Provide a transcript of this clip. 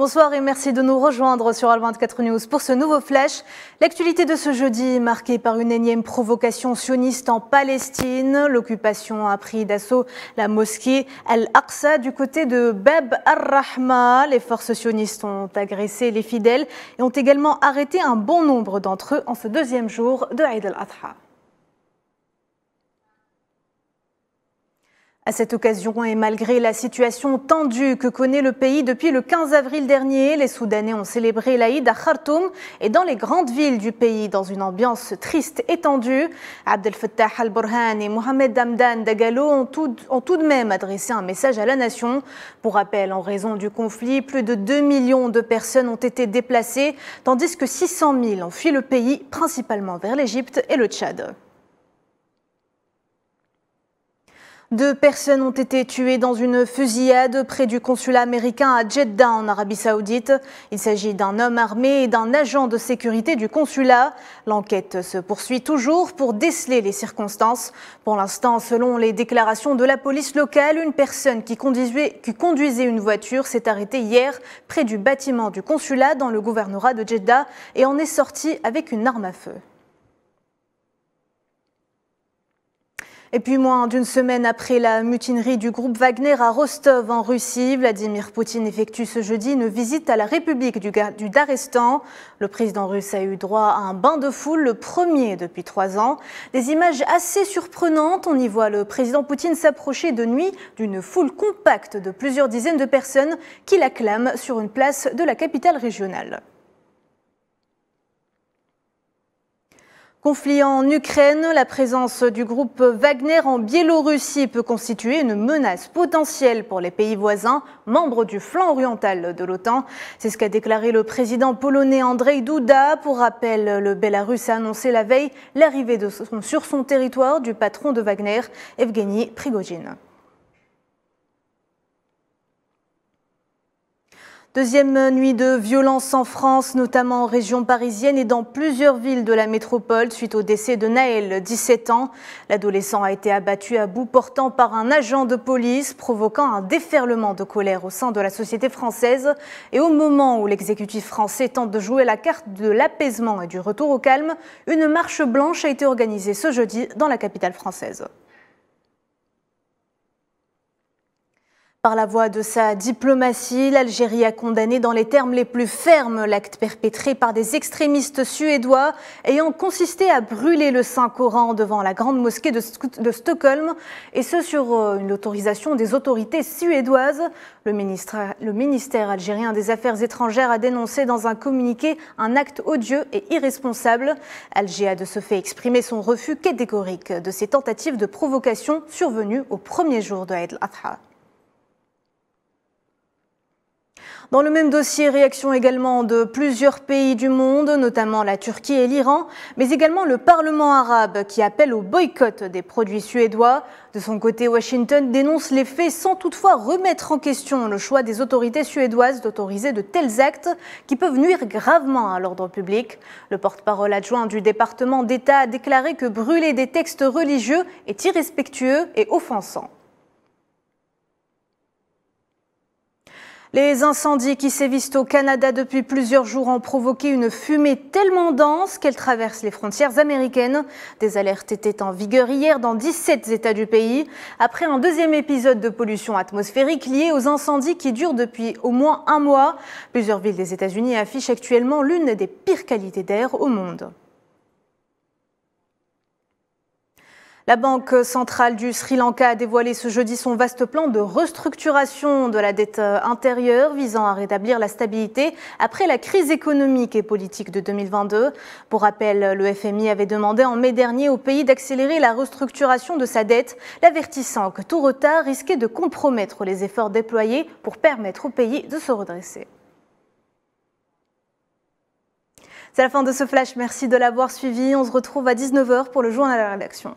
Bonsoir et merci de nous rejoindre sur Al 24 News pour ce nouveau flash. L'actualité de ce jeudi est marquée par une énième provocation sioniste en Palestine. L'occupation a pris d'assaut la mosquée Al-Aqsa du côté de Bab al-Rahma. Les forces sionistes ont agressé les fidèles et ont également arrêté un bon nombre d'entre eux en ce deuxième jour de Eid al-Adha. À cette occasion, et malgré la situation tendue que connaît le pays depuis le 15 avril dernier, les Soudanais ont célébré l'Aïd à Khartoum et dans les grandes villes du pays, dans une ambiance triste et tendue. Abdel Fattah al-Burhan et Mohamed Damdan Dagalo ont tout, de même adressé un message à la nation. Pour rappel, en raison du conflit, plus de 2 millions de personnes ont été déplacées, tandis que 600 000 ont fui le pays, principalement vers l'Égypte et le Tchad. Deux personnes ont été tuées dans une fusillade près du consulat américain à Jeddah en Arabie saoudite. Il s'agit d'un homme armé et d'un agent de sécurité du consulat. L'enquête se poursuit toujours pour déceler les circonstances. Pour l'instant, selon les déclarations de la police locale, une personne qui conduisait, une voiture s'est arrêtée hier près du bâtiment du consulat dans le gouvernorat de Jeddah et en est sortie avec une arme à feu. Et puis moins d'une semaine après la mutinerie du groupe Wagner à Rostov en Russie, Vladimir Poutine effectue ce jeudi une visite à la République du, Darestan. Le président russe a eu droit à un bain de foule, le premier depuis trois ans. Des images assez surprenantes. On y voit le président Poutine s'approcher de nuit d'une foule compacte de plusieurs dizaines de personnes qui l'acclament sur une place de la capitale régionale. Conflit en Ukraine, la présence du groupe Wagner en Biélorussie peut constituer une menace potentielle pour les pays voisins, membres du flanc oriental de l'OTAN. C'est ce qu'a déclaré le président polonais Andrzej Duda. Pour rappel, le Bélarus a annoncé la veille l'arrivée sur son territoire du patron de Wagner, Evgeny Prigogine. Deuxième nuit de violence en France, notamment en région parisienne et dans plusieurs villes de la métropole, suite au décès de Naël, 17 ans. L'adolescent a été abattu à bout portant par un agent de police, provoquant un déferlement de colère au sein de la société française. Et au moment où l'exécutif français tente de jouer la carte de l'apaisement et du retour au calme, une marche blanche a été organisée ce jeudi dans la capitale française. Par la voie de sa diplomatie, l'Algérie a condamné dans les termes les plus fermes l'acte perpétré par des extrémistes suédois ayant consisté à brûler le Saint-Coran devant la grande mosquée de, Stockholm, et ce sur euh, une autorisation des autorités suédoises. Le, ministère algérien des Affaires étrangères a dénoncé dans un communiqué un acte odieux et irresponsable. Alger a de ce fait exprimé son refus catégorique de ces tentatives de provocation survenues au premier jour de Eid al-Adha. Dans le même dossier, réaction également de plusieurs pays du monde, notamment la Turquie et l'Iran, mais également le Parlement arabe qui appelle au boycott des produits suédois. De son côté, Washington dénonce les faits sans toutefois remettre en question le choix des autorités suédoises d'autoriser de tels actes qui peuvent nuire gravement à l'ordre public. Le porte-parole adjoint du département d'État a déclaré que brûler des textes religieux est irrespectueux et offensant. Les incendies qui sévissent au Canada depuis plusieurs jours ont provoqué une fumée tellement dense qu'elle traverse les frontières américaines. Des alertes étaient en vigueur hier dans 17 États du pays, après un deuxième épisode de pollution atmosphérique lié aux incendies qui durent depuis au moins un mois. Plusieurs villes des États-Unis affichent actuellement l'une des pires qualités d'air au monde. La Banque centrale du Sri Lanka a dévoilé ce jeudi son vaste plan de restructuration de la dette euh, intérieure visant à rétablir la stabilité après la crise économique et politique de 2022. Pour rappel, le FMI avait demandé en mai dernier au pays d'accélérer la restructuration de sa dette, l'avertissant que tout retard risquait de compromettre les efforts déployés pour permettre au pays de se redresser. C'est la fin de ce flash, merci de l'avoir suivi. On se retrouve à 19h pour le journal à la rédaction.